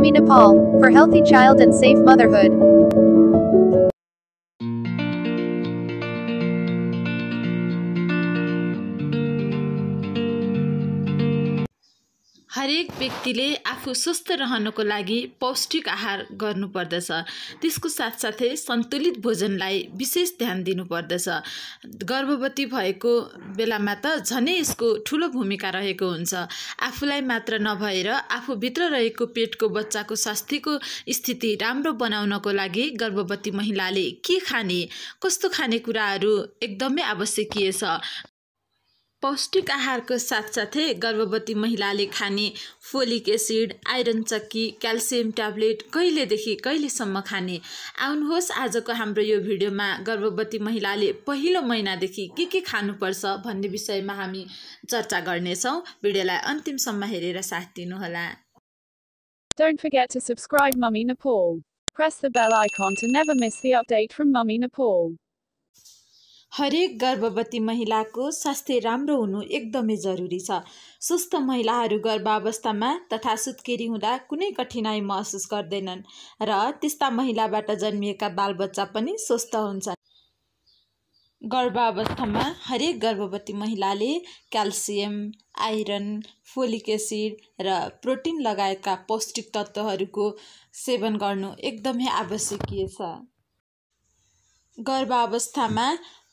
Swami Nepal, for healthy child and safe motherhood. हरेक व्यक्तिले आफू स्वस्थ रहनको लागि पौष्टिक आहार गर्नुपर्दछ त्यसको साथसाथै सन्तुलित भोजनलाई विशेष ध्यान दिनुपर्दछ गर्भवती भएको बेलामा त झनै यसको ठुलो भूमिका रहेको हुन्छ आफूलाई मात्र नभएर आफूभित्र रहेको पेटको बच्चाको स्वास्थ्यको स्थिति राम्रो बनाउनको लागि गर्भवती महिलाले के खाने कस्तो खानेकुराहरू एकदमै आवश्यकीय छ पौष्टिक आहारको साथसाथै गर्भवती महिलाले खाने फोलिक एसिड आइरन चक्की क्याल्सियम ट्याब्लेट कहिलेदेखि कहिलेसम्म खाने आउनुहोस् आजको हाम्रो यो भिडियोमा गर्भवती महिलाले पहिलो महिनादेखि के के खानुपर्छ भन्ने विषयमा हामी चर्चा गर्नेछौँ भिडियोलाई अन्तिमसम्म हेरेर साथ दिनुहोला Press the bell icon to never miss the update from Mummy Nepal. हरेक गर्भवती महिलाको स्वास्थ्य राम्रो हुनु एकदमै जरुरी छ स्वस्थ महिलाहरू गर्भावस्थामा तथा सुत्केरी हुँदा कुनै कठिनाई महसुस गर्दैनन् र त्यस्ता महिलाबाट जन्मिएका बालबच्चा पनि स्वस्थ हुन्छन् गर्भावस्थामा हरेक गर्भवती महिलाले क्याल्सियम आइरन फोलिक एसिड र प्रोटिन लगायतका पौष्टिक तत्त्वहरूको सेवन गर्नु एकदमै आवश्यकीय छ गर्भावस्थामा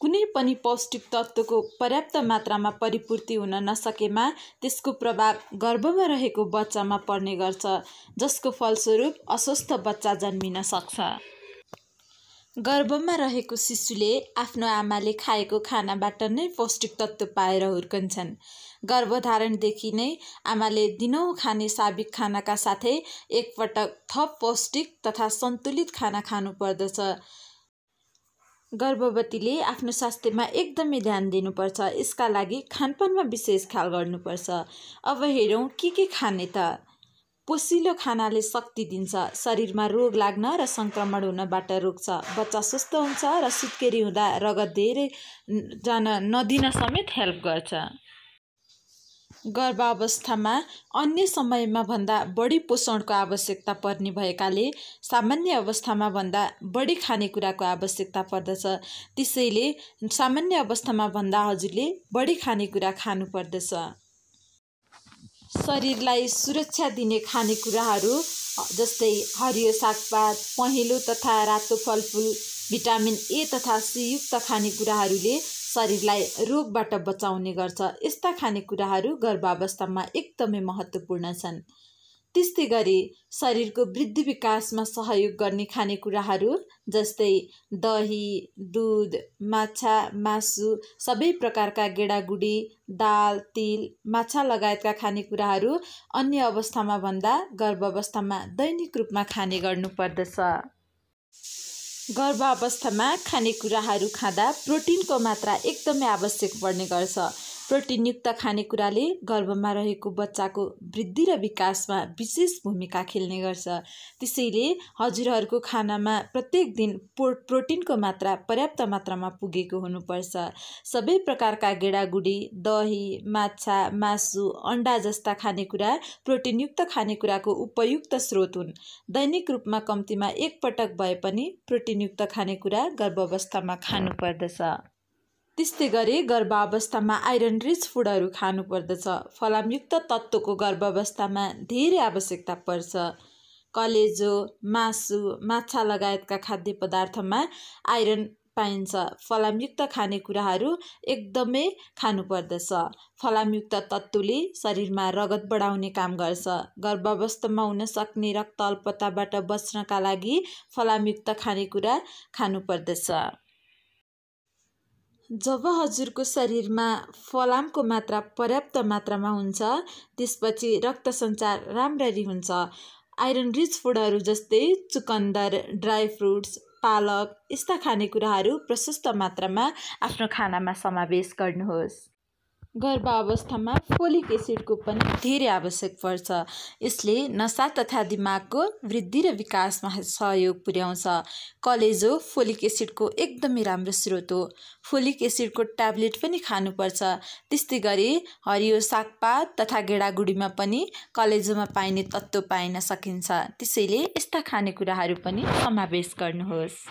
कुनै पनि पौष्टिक तत्त्वको पर्याप्त मात्रामा परिपूर्ति हुन नसकेमा त्यसको प्रभाव गर्भमा रहेको बच्चामा पर्ने गर्छ जसको फलस्वरूप अस्वस्थ बच्चा जन्मिन सक्छ गर्भमा रहेको शिशुले आफ्नो आमाले खाएको खानाबाट नै पौष्टिक तत्त्व पाएर हुर्कन्छन् गर्भधारणदेखि नै आमाले दिनौँ खाने साबिक खानाका साथै एकपटक थप पौष्टिक तथा सन्तुलित खाना खानुपर्दछ गर्भवतीले आफ्नो स्वास्थ्यमा एकदमै ध्यान दिनुपर्छ यसका लागि खानपानमा विशेष ख्याल गर्नुपर्छ अब हेरौँ के के खाने त पोसिलो खानाले शक्ति दिन्छ शरीरमा रोग लाग्न र सङ्क्रमण हुनबाट रोक्छ बच्चा सुस्थ हुन्छ र सुत्केरी हुँदा रगत धेरै जान नदिन समेत हेल्प गर्छ गर्भावस्थामा अन्य समयमा भन्दा बढी पोषणको आवश्यकता पर्ने भएकाले सामान्य अवस्थामा भन्दा बढी खानेकुराको आवश्यकता पर्दछ त्यसैले सामान्य अवस्थामा भन्दा हजुरले बढी खानेकुरा खानुपर्दछ शरीरलाई सुरक्षा दिने खानेकुराहरू जस्तै हरियो सागपात पहेँलो तथा रातो फलफुल भिटामिन ए तथा सी युक्त खानेकुराहरूले शरीरलाई रोगबाट बचाउने गर्छ यस्ता खानेकुराहरू गर्भावस्थामा एकदमै महत्त्वपूर्ण छन् त्यस्तै गरी शरीरको वृद्धि विकासमा सहयोग गर्ने खानेकुराहरू जस्तै दही दुध माछा मासु सबै प्रकारका गेडागुडी दाल तिल माछा लगायतका खानेकुराहरू अन्य अवस्थामा भन्दा गर्भावस्थामा दैनिक रूपमा खाने गर्नुपर्दछ गर्भावस्थामा खानेकुराहरू खाँदा प्रोटिनको मात्रा एकदमै आवश्यक पर्ने गर्छ प्रोटिनयुक्त खानेकुराले गर्भमा रहेको बच्चाको वृद्धि र विकासमा विशेष भूमिका खेल्ने गर्छ त्यसैले हजुरहरूको खानामा प्रत्येक दिन प्रो प्रोटिनको मात्रा पर्याप्त मात्रामा पुगेको हुनुपर्छ सबै प्रकारका गेडागुडी दही माछा मासु अन्डा जस्ता खानेकुरा प्रोटिनयुक्त खानेकुराको उपयुक्त स्रोत हुन् दैनिक रूपमा कम्तीमा एकपटक भए पनि प्रोटिनयुक्त खानेकुरा गर्भावस्थामा खानुपर्दछ त्यस्तै गरी गर्भावस्थामा आइरन रिच फुडहरू खानुपर्दछ फलामयुक्त तत्त्वको गर्भावस्थामा धेरै आवश्यकता पर्छ कलेजो मासु माछा लगायतका खाद्य पदार्थमा आइरन पाइन्छ फलामयुक्त खानेकुराहरू एकदमै खानुपर्दछ फलामयुक्त तत्त्वले शरीरमा रगत बढाउने काम गर्छ गर्भावस्थामा हुन सक्ने रक्त अल्पताबाट बच्नका लागि फलामयुक्त खानेकुरा खानुपर्दछ जब हजुरको शरीरमा फलामको मात्रा पर्याप्त मात्रामा हुन्छ त्यसपछि रक्त सञ्चार राम्ररी हुन्छ आइरन रिच फुडहरू जस्तै चुकन्दर ड्राई फ्रुट्स पालक यस्ता खानेकुराहरू प्रशस्त मात्रामा आफ्नो खानामा समावेश गर्नुहोस् गर्भ अवस्थामा फोलिक एसिडको पनि धेरै आवश्यक पर्छ यसले नसा तथा दिमागको वृद्धि र विकासमा सहयोग पुर्याउँछ कलेजो फोलिक एसिडको एकदमै राम्रो स्रोत हो फोलिक एसिडको ट्याब्लेट पनि खानुपर्छ त्यस्तै गरी हरियो सागपात तथा गेडागुडीमा पनि कलेजोमा पाइने तत्त्व पाइन सकिन्छ त्यसैले यस्ता खानेकुराहरू पनि समावेश गर्नुहोस्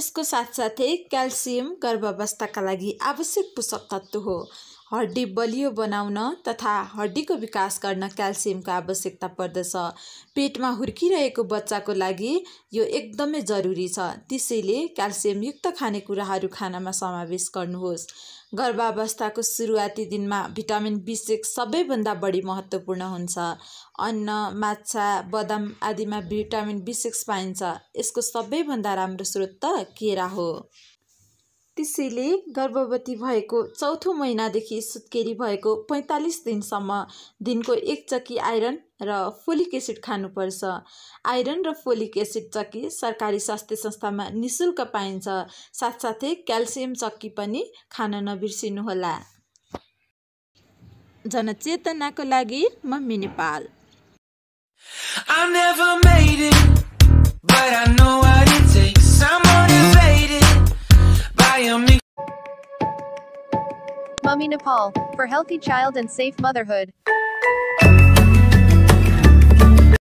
यसको साथसाथै क्याल्सियम गर्भावस्थाका लागि आवश्यक पोषक तत्त्व हो हड्डी बलियो बनाउन तथा हड्डीको विकास गर्न क्याल्सियमको आवश्यकता पर्दछ पेटमा हुर्किरहेको बच्चाको लागि यो एकदमै जरुरी छ त्यसैले क्याल्सियमयुक्त खानेकुराहरू खानामा समावेश गर्नुहोस् गर्भावस्थाको सुरुवाती दिनमा भिटामिन बी सिक्स सबैभन्दा बढी महत्त्वपूर्ण हुन्छ अन्न माछा बदाम आदिमा भिटामिन बी सिक्स पाइन्छ यसको सबैभन्दा राम्रो स्रोत त केरा हो त्यसैले गर्भवती भएको चौथो महिनादेखि सुत्केरी भएको पैँतालिस दिनसम्म दिनको एक चक्की आइरन र फोलिक एसिड खानुपर्छ आइरन र फोलिक एसिड चक्की सरकारी स्वास्थ्य संस्थामा नि शुल्क पाइन्छ साथसाथै क्याल्सियम चक्की पनि खान नबिर्सिनुहोला जनचेतनाको लागि mummy Nepal I never made it, but I know I did Nepal, for healthy child and safe motherhood.